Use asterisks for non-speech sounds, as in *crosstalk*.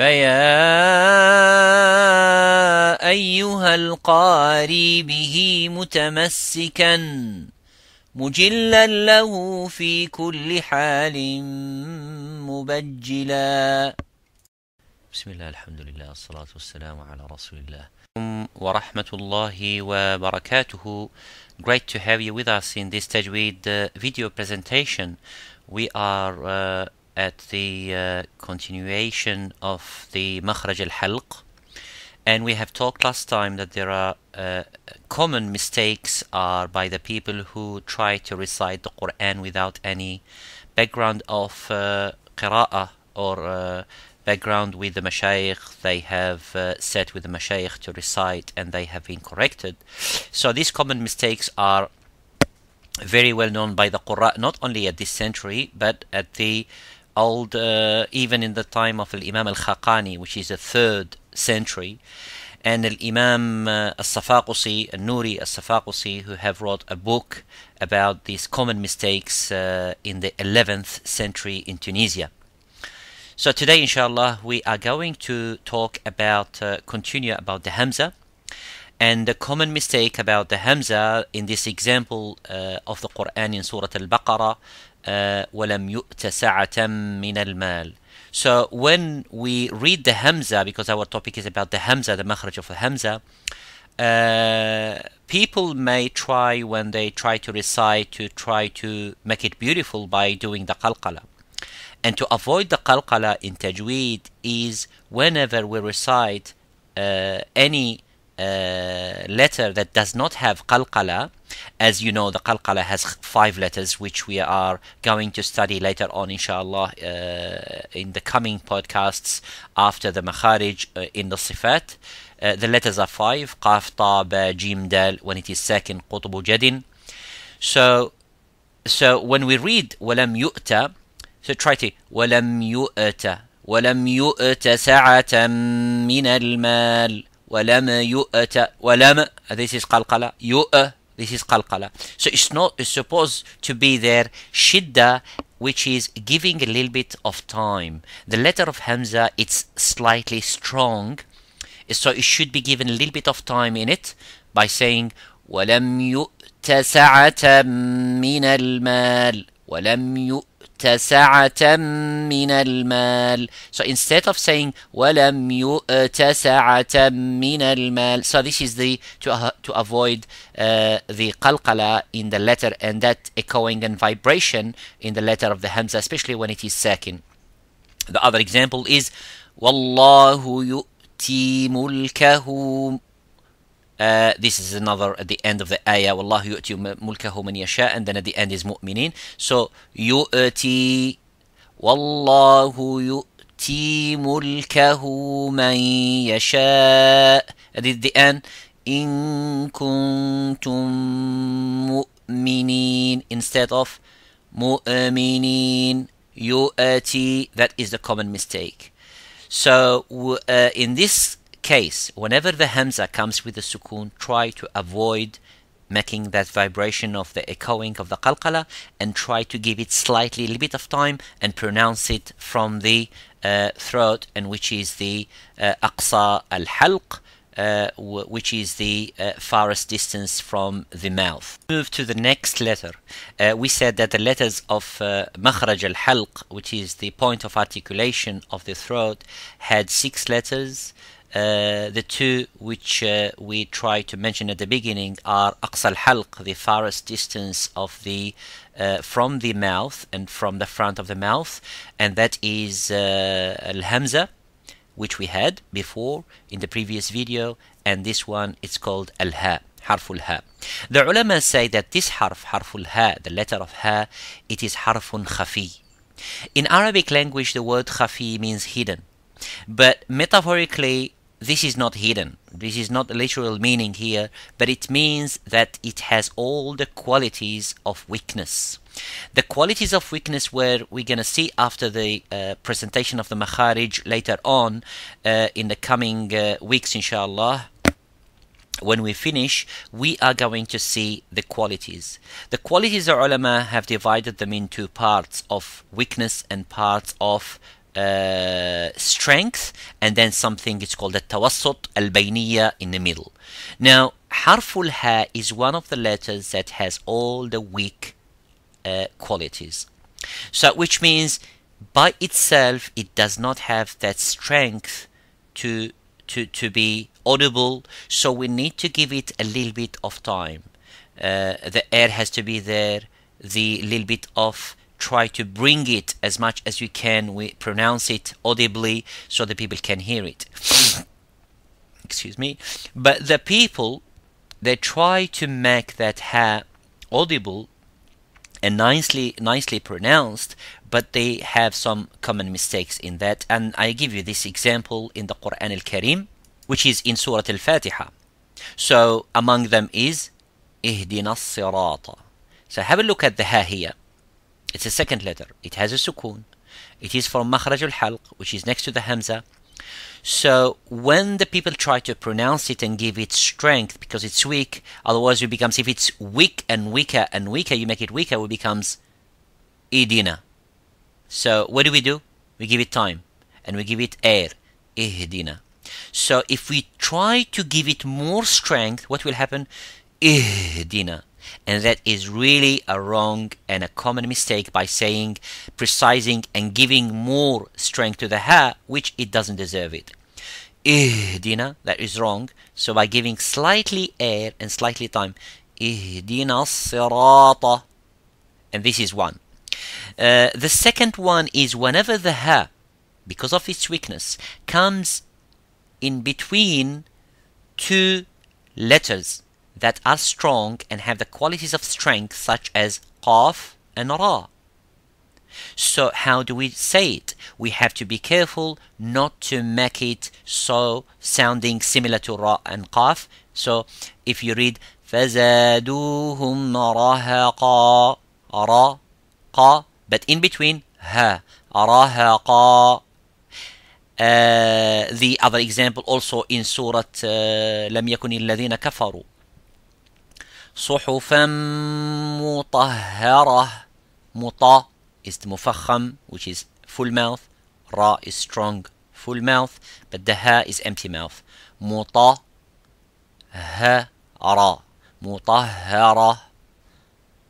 فيا أيها القاري به متمسكا مجلا له في كل حال مبجلا بسم الله الحمد لله والصلاة والسلام على رسول الله ورحمة الله وبركاته Great to have you with us in this Tajweed video presentation. We are uh, at the uh, continuation of the al-Halq, and we have talked last time that there are uh, common mistakes are by the people who try to recite the Quran without any background of uh, qira'ah or uh, background with the mashayikh they have uh, with the mashayikh to recite and they have been corrected so these common mistakes are very well known by the Quran, not only at this century but at the old uh, even in the time of Imam al Khaqani, which is the third century, and Imam uh, al Safaqusi, al Nuri al Safaqusi, who have wrote a book about these common mistakes uh, in the 11th century in Tunisia. So today, inshallah, we are going to talk about, uh, continue about the Hamza. And the common mistake about the Hamza in this example uh, of the Quran in Surah Al Baqarah, uh, وَلَمْ يُؤْتَ مِنَ الْمَالِ So when we read the Hamza, because our topic is about the Hamza, the makhraj of the Hamza, uh, people may try when they try to recite to try to make it beautiful by doing the qalqala. And to avoid the qalqala in tajweed is whenever we recite uh, any uh, letter that does not have qalqala as you know the qalqala has five letters which we are going to study later on inshallah uh, in the coming podcasts after the makharij uh, in the sifat uh, the letters are five qaf ta ba jim dal when it is second qutb jadin so so when we read walam yu'ta so try to walam yu'ta ولم يؤت min al mal. ولم يؤت ولم this is قلقلة يؤ this is قلقلة so it's not it's supposed to be there شدة which is giving a little bit of time the letter of Hamza it's slightly strong so it should be given a little bit of time in it by saying ولم يؤت سعة من المال ولم يؤت سعة من المال. So instead of saying ولم يؤت سعة من المال. So this is the to, uh, to avoid uh, the qalqala in the letter and that echoing and vibration in the letter of the hamza especially when it is sakin. The other example is والله يؤتي ملكه Uh, this is another at the end of the ayah. Wallahu yu'ti mulkahu man yasha. And then at the end is mu'minin. So yu'ti. Wallahu yu'ti. man yasha. من at the end In kuntum mu'minin instead of mu'minin yu'ti. that is the common mistake so uh, in this case, whenever the hamza comes with the sukun, try to avoid making that vibration of the echoing of the qalqala and try to give it slightly a little bit of time and pronounce it from the uh, throat and which is the uh, aqsa al-halq uh, which is the uh, farthest distance from the mouth. Move to the next letter. Uh, we said that the letters of uh, makhraj al-halq, which is the point of articulation of the throat, had six letters. Uh, the two which uh, we try to mention at the beginning are Aqsa al-Halq, the farthest distance of the uh, from the mouth and from the front of the mouth, and that is uh, al-Hamza, which we had before in the previous video, and this one it's called al-Ha. Harful ha. The ulama say that this harf, harful ha, the letter of ha, it is harfun khafi. In Arabic language, the word khafi means hidden, but metaphorically, this is not hidden. This is not the literal meaning here, but it means that it has all the qualities of weakness. The qualities of weakness where we're going to see after the uh, presentation of the Makharij later on uh, in the coming uh, weeks, inshallah. When we finish, we are going to see the qualities. The qualities of ulama have divided them into parts of weakness and parts of uh, strength and then something it's called the tawassut al-bayniyya in the middle. Now harful ha is one of the letters that has all the weak uh, qualities. So which means by itself it does not have that strength to to to be audible so we need to give it a little bit of time. Uh, the air has to be there, the little bit of try to bring it as much as you can. We pronounce it audibly so the people can hear it. *coughs* Excuse me. But the people, they try to make that ha audible and nicely nicely pronounced but they have some common mistakes in that and i give you this example in the quran al-karim which is in surah al-fatiha so among them is ihdina sirata so have a look at the ha here it's a second letter. It has a sukun. It is from makhraj al-halq, which is next to the hamza. So when the people try to pronounce it and give it strength because it's weak, otherwise it becomes if it's weak and weaker and weaker, you make it weaker, it becomes idina. So what do we do? We give it time and we give it air, ihdina. So if we try to give it more strength, what will happen? Ihdina. And that is really a wrong and a common mistake by saying, precising and giving more strength to the hair which it doesn't deserve it. Eh, dina, that is wrong. So by giving slightly air and slightly time, Ihdina eh, sirata. And this is one. Uh, the second one is whenever the hair, because of its weakness, comes in between two letters that are strong and have the qualities of strength such as qaf and ra. So how do we say it? We have to be careful not to make it so sounding similar to ra and qaf. So if you read فَزَادُوهُمْ رَهَقًا ra qa but in between ha rahaqa uh, the other example also in surah uh, لم يكن الذين كفروا صحفا مطهرة مطا is مفخم which is full mouth را is strong full mouth but the ها is empty mouth مطهرة مطهرة